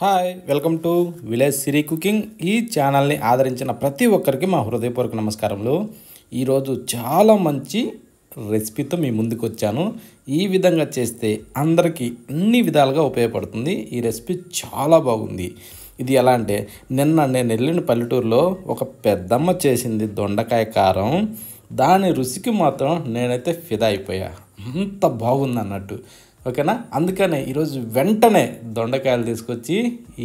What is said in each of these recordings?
hi welcome to village Siri cooking ఈ ఛానల్ని ఆదరించిన ప్రతి ఒక్కరికి మా హృదయపూర్వక నమస్కారములు ఈరోజు చాలా మంచి రెసిపీతో మీ ముందుకు వచ్చాను ఈ విధంగా చేస్తే అందరికీ అన్ని విధాలుగా ఉపయోగపడుతుంది ఈ రెసిపీ చాలా బాగుంది ఇది ఎలా అంటే నిన్న నేను వెళ్ళిన పల్లెటూరులో ఒక పెద్దమ్మ చేసింది దొండకాయ కారం దాని రుచికి మాత్రం నేనైతే ఫిదా అయిపోయా అంత బాగుంది అన్నట్టు ఓకేనా అందుకనే ఈరోజు వెంటనే దొండకాయలు తీసుకొచ్చి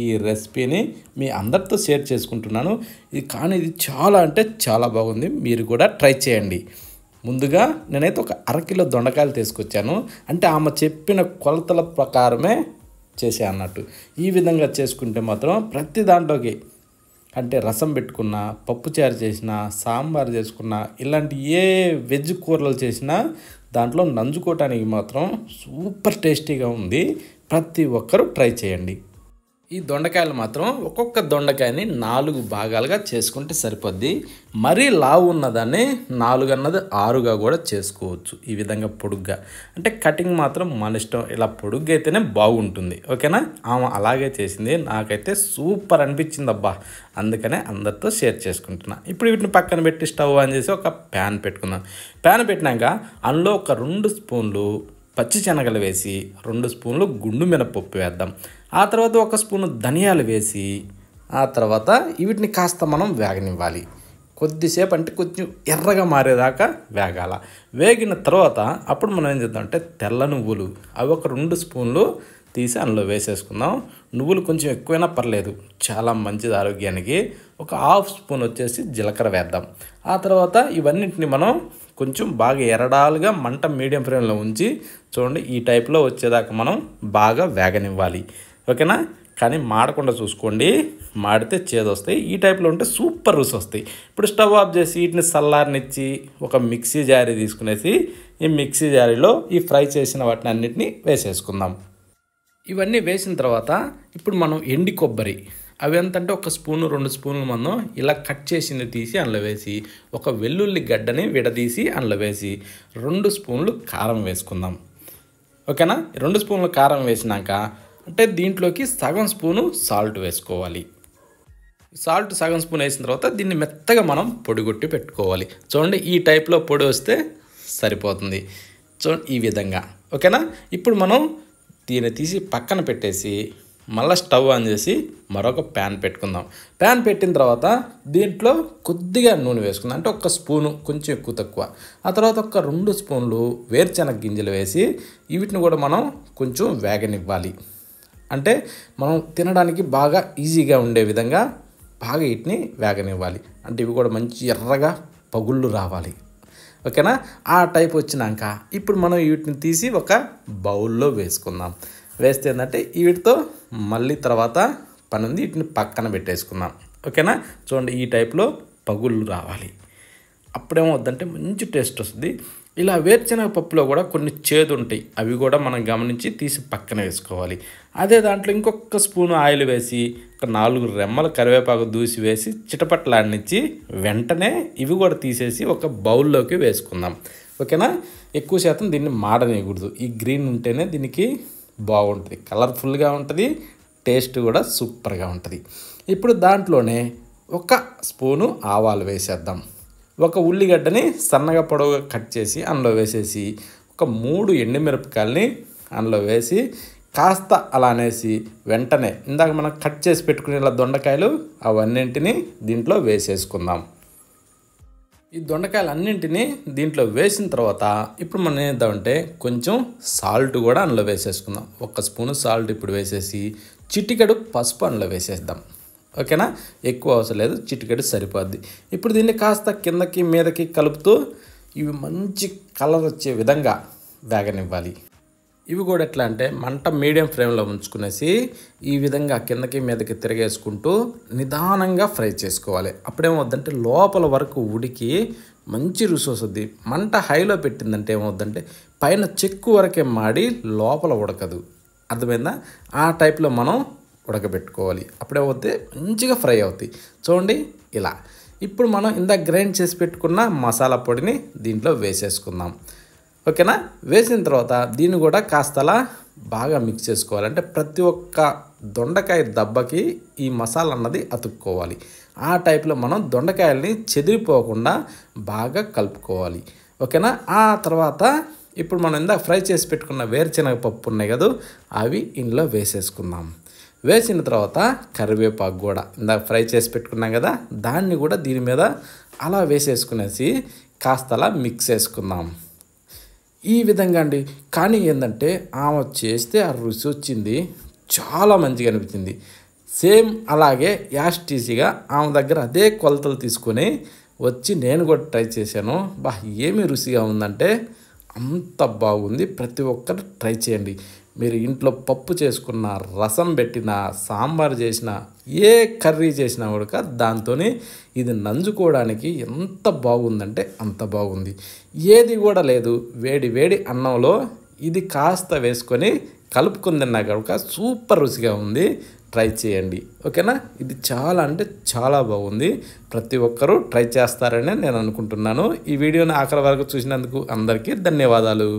ఈ రెసిపీని మీ అందరితో షేర్ చేసుకుంటున్నాను ఇది కానీ ఇది చాలా అంటే చాలా బాగుంది మీరు కూడా ట్రై చేయండి ముందుగా నేనైతే ఒక అరకిలో దొండకాయలు తీసుకొచ్చాను అంటే ఆమె చెప్పిన కొలతల ప్రకారమే చేసే అన్నట్టు ఈ విధంగా చేసుకుంటే మాత్రం ప్రతి దాంట్లోకి అంటే రసం పెట్టుకున్న పప్పుచారు చేసిన సాంబార్ చేసుకున్న ఇలాంటి ఏ వెజ్ కూరలు చేసినా దాంట్లో నంజుకోవటానికి మాత్రం సూపర్ టేస్టీగా ఉంది ప్రతి ఒక్కరూ ట్రై చేయండి ఈ దొండకాయలు మాత్రం ఒక్కొక్క దొండకాయని నాలుగు భాగాలుగా చేసుకుంటే సరిపోద్ది మరీ లావు ఉన్నదాన్ని నాలుగు అన్నది ఆరుగా కూడా చేసుకోవచ్చు ఈ విధంగా పొడుగ్గా అంటే కటింగ్ మాత్రం మన ఇష్టం ఇలా పొడుగ్గా అయితేనే బాగుంటుంది ఓకేనా ఆమె అలాగే చేసింది నాకైతే సూపర్ అనిపించింది అబ్బా అందుకనే అందరితో షేర్ చేసుకుంటున్నా ఇప్పుడు వీటిని పక్కన పెట్టి స్టవ్ ఆన్ చేసి ఒక ప్యాన్ పెట్టుకుందాం ప్యాన్ పెట్టినాక అందులో ఒక రెండు స్పూన్లు పచ్చి శనగలు వేసి రెండు స్పూన్లు గుండు మినపప్పు వేద్దాం ఆ తర్వాత ఒక స్పూను ధనియాలు వేసి ఆ తర్వాత వీటిని కాస్త మనం వేగనివ్వాలి కొద్దిసేపు అంటే కొంచెం ఎర్రగా మారేదాకా వేగాల వేగిన తర్వాత అప్పుడు మనం ఏం చేద్దాం అంటే తెల్ల నువ్వులు అవి ఒక రెండు స్పూన్లు తీసి అందులో వేసేసుకుందాం నువ్వులు కొంచెం ఎక్కువైనా పర్లేదు చాలా మంచిది ఆరోగ్యానికి ఒక హాఫ్ స్పూన్ వచ్చేసి జీలకర్ర వేద్దాం ఆ తర్వాత ఇవన్నింటిని మనం కొంచెం బాగా ఎరడాలుగా మంట మీడియం ఫ్లేమ్లో ఉంచి చూడండి ఈ టైప్లో వచ్చేదాకా మనం బాగా వేగనివ్వాలి ఓకేనా కానీ మాడకుండా చూసుకోండి మాడితే చేదొస్తాయి ఈ టైప్లో ఉంటే సూపర్ రుచి వస్తాయి ఇప్పుడు స్టవ్ ఆఫ్ చేసి వీటిని చల్లారనిచ్చి ఒక మిక్సీ జారీ తీసుకునేసి ఈ మిక్సీ జారీలో ఈ ఫ్రై చేసిన వాటిని అన్నిటినీ వేసేసుకుందాం ఇవన్నీ వేసిన తర్వాత ఇప్పుడు మనం ఎండి కొబ్బరి అవి ఎంతంటే ఒక స్పూను రెండు స్పూన్లు మనం ఇలా కట్ చేసింది తీసి అందులో వేసి ఒక వెల్లుల్లి గడ్డని విడదీసి అందులో వేసి రెండు స్పూన్లు కారం వేసుకుందాం ఓకేనా రెండు స్పూన్లు కారం వేసినాక అంటే దీంట్లోకి సగం స్పూను సాల్ట్ వేసుకోవాలి సాల్ట్ సగం స్పూన్ వేసిన తర్వాత దీన్ని మెత్తగా మనం పొడిగొట్టి పెట్టుకోవాలి చూడండి ఈ టైప్లో పొడి వస్తే సరిపోతుంది చూ ఈ విధంగా ఓకేనా ఇప్పుడు మనం దీన్ని తీసి పక్కన పెట్టేసి మళ్ళీ స్టవ్ ఆన్ చేసి మరొక ప్యాన్ పెట్టుకుందాం ప్యాన్ పెట్టిన తర్వాత దీంట్లో కొద్దిగా నూనె వేసుకుందాం అంటే ఒక స్పూను కొంచెం ఎక్కువ తక్కువ ఆ తర్వాత ఒక రెండు స్పూన్లు వేరుశనగ గింజలు వేసి వీటిని కూడా మనం కొంచెం వేగనివ్వాలి అంటే మనం తినడానికి బాగా ఈజీగా ఉండే విధంగా బాగా వీటిని వేగనివ్వాలి అంటే ఇవి కూడా మంచి ఎర్రగా పగుళ్ళు రావాలి ఓకేనా ఆ టైప్ వచ్చినాక ఇప్పుడు మనం వీటిని తీసి ఒక బౌల్లో వేసుకుందాం వేస్ట్ ఏంటంటే వీటితో మళ్ళీ తర్వాత పని ఉంది వీటిని పక్కన పెట్టేసుకుందాం ఓకేనా చూడండి ఈ టైప్లో పగుళ్ళు రావాలి అప్పుడేమవుద్దంటే మంచి టేస్ట్ వస్తుంది ఇలా వేరుశనగ పప్పులో కూడా కొన్ని చేదు ఉంటాయి అవి కూడా మనం గమనించి తీసి పక్కన వేసుకోవాలి అదే దాంట్లో ఇంకొక స్పూన్ ఆయిల్ వేసి ఒక నాలుగు రెమ్మల కరివేపాకు దూసి వేసి చిటపట్లాడినిచ్చి వెంటనే ఇవి కూడా తీసేసి ఒక బౌల్లోకి వేసుకుందాం ఓకేనా ఎక్కువ శాతం దీన్ని మాడనేయకూడదు ఈ గ్రీన్ ఉంటేనే దీనికి బాగుంటుంది కలర్ఫుల్గా ఉంటుంది టేస్ట్ కూడా సూపర్గా ఉంటుంది ఇప్పుడు దాంట్లోనే ఒక స్పూను ఆవాలు వేసేద్దాం ఒక ఉల్లిగడ్డని సన్నగా పొడవుగా కట్ చేసి అందులో వేసేసి ఒక మూడు ఎండుమిరపకాయలని అందులో వేసి కాస్త అలా అనేసి వెంటనే ఇందాక మనం కట్ చేసి పెట్టుకునే దొండకాయలు అవన్నింటినీ దీంట్లో వేసేసుకుందాం ఈ దొండకాయలు అన్నింటినీ దీంట్లో వేసిన తర్వాత ఇప్పుడు మనం ఏద్దామంటే కొంచెం సాల్ట్ కూడా అందులో వేసేసుకుందాం ఒక స్పూన్ సాల్ట్ ఇప్పుడు వేసేసి చిటికెడు పసుపు అందులో వేసేద్దాం ఓకేనా ఎక్కువ అవసరం లేదు చిటికెడు సరిపోద్ది ఇప్పుడు దీన్ని కాస్త కిందకి మీదకి కలుపుతూ ఇవి మంచి కలర్ వచ్చే విధంగా వేగనివ్వాలి ఇవి కూడా ఎట్లా అంటే మంట మీడియం ఫ్లేమ్లో ఉంచుకునేసి ఈ విధంగా కిందకి మీదకి తిరగేసుకుంటూ నిదానంగా ఫ్రై చేసుకోవాలి అప్పుడేమవుద్దంటే లోపల వరకు ఉడికి మంచి రుచి వస్తుంది మంట హైలో పెట్టిందంటే ఏమవుద్దంటే పైన చెక్కు వరకే మాడి లోపల ఉడకదు అర్థమైందా ఆ టైప్లో మనం ఉడకబెట్టుకోవాలి అప్పుడేమవుతే మంచిగా ఫ్రై అవుతాయి చూడండి ఇలా ఇప్పుడు మనం ఇందాక గ్రైండ్ చేసి పెట్టుకున్న మసాలా పొడిని దీంట్లో వేసేసుకుందాం ఓకేనా వేసిన తర్వాత దీన్ని కూడా కాస్తలా బాగా మిక్స్ చేసుకోవాలి అంటే ప్రతి ఒక్క దొండకాయ దెబ్బకి ఈ మసాలా అన్నది అతుక్కోవాలి ఆ టైప్లో మనం దొండకాయల్ని చెదిరిపోకుండా బాగా కలుపుకోవాలి ఓకేనా ఆ తర్వాత ఇప్పుడు మనం ఇందాక ఫ్రై చేసి పెట్టుకున్న వేరుశనగ పప్పు ఉన్నాయి కదా అవి ఇందులో వేసేసుకుందాం వేసిన తర్వాత కరివేపాకు కూడా ఇందాక ఫ్రై చేసి పెట్టుకున్నాం కదా దాన్ని కూడా దీని మీద అలా వేసేసుకునేసి కాస్తలా మిక్స్ చేసుకుందాం ఈ విధంగా అండి కానీ ఏంటంటే ఆమె చేస్తే ఆ రుచి వచ్చింది చాలా మంచిగా అనిపించింది సేమ్ అలాగే యాస్టీసీగా ఆమె దగ్గర అదే కొలతలు తీసుకొని వచ్చి నేను కూడా ట్రై చేశాను బా ఏమి రుచిగా ఉందంటే అంత బాగుంది ప్రతి ఒక్కరు ట్రై చేయండి మీరు ఇంట్లో పప్పు చేసుకున్న రసం పెట్టిన సాంబార్ చేసిన ఏ కర్రీ చేసినా కూడా దాంతో ఇది నంజుకోవడానికి ఎంత బాగుందంటే అంత బాగుంది ఏది కూడా లేదు వేడి వేడి అన్నంలో ఇది కాస్త వేసుకొని కలుపుకుని తిన్నా కనుక సూపర్ రుచిగా ఉంది ట్రై చేయండి ఓకేనా ఇది చాలా అంటే చాలా బాగుంది ప్రతి ఒక్కరూ ట్రై చేస్తారని నేను అనుకుంటున్నాను ఈ వీడియోని ఆఖరి వరకు చూసినందుకు అందరికీ ధన్యవాదాలు